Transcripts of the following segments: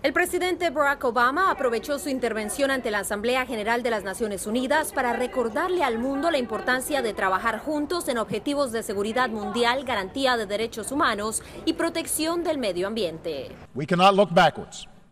El presidente Barack Obama aprovechó su intervención ante la Asamblea General de las Naciones Unidas para recordarle al mundo la importancia de trabajar juntos en objetivos de seguridad mundial, garantía de derechos humanos y protección del medio ambiente.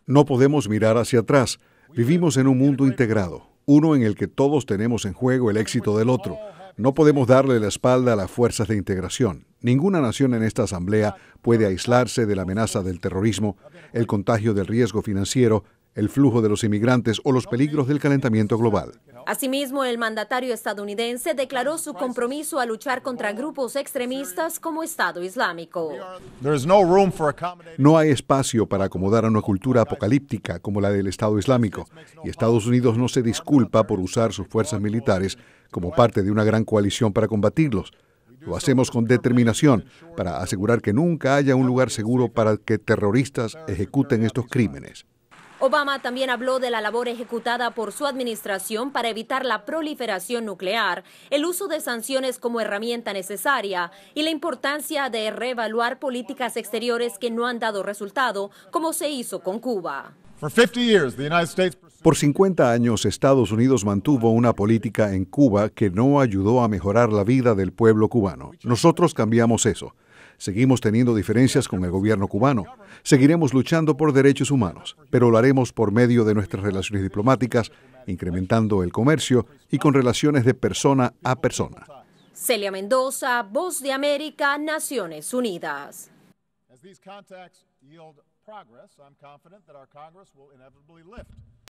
No podemos mirar hacia atrás. Vivimos en un mundo integrado, uno en el que todos tenemos en juego el éxito del otro. No podemos darle la espalda a las fuerzas de integración. Ninguna nación en esta Asamblea puede aislarse de la amenaza del terrorismo, el contagio del riesgo financiero el flujo de los inmigrantes o los peligros del calentamiento global. Asimismo, el mandatario estadounidense declaró su compromiso a luchar contra grupos extremistas como Estado Islámico. No hay espacio para acomodar a una cultura apocalíptica como la del Estado Islámico, y Estados Unidos no se disculpa por usar sus fuerzas militares como parte de una gran coalición para combatirlos. Lo hacemos con determinación para asegurar que nunca haya un lugar seguro para que terroristas ejecuten estos crímenes. Obama también habló de la labor ejecutada por su administración para evitar la proliferación nuclear, el uso de sanciones como herramienta necesaria y la importancia de reevaluar políticas exteriores que no han dado resultado, como se hizo con Cuba. Por 50 años Estados Unidos mantuvo una política en Cuba que no ayudó a mejorar la vida del pueblo cubano. Nosotros cambiamos eso. Seguimos teniendo diferencias con el gobierno cubano. Seguiremos luchando por derechos humanos, pero lo haremos por medio de nuestras relaciones diplomáticas, incrementando el comercio y con relaciones de persona a persona. Celia Mendoza, Voz de América, Naciones Unidas.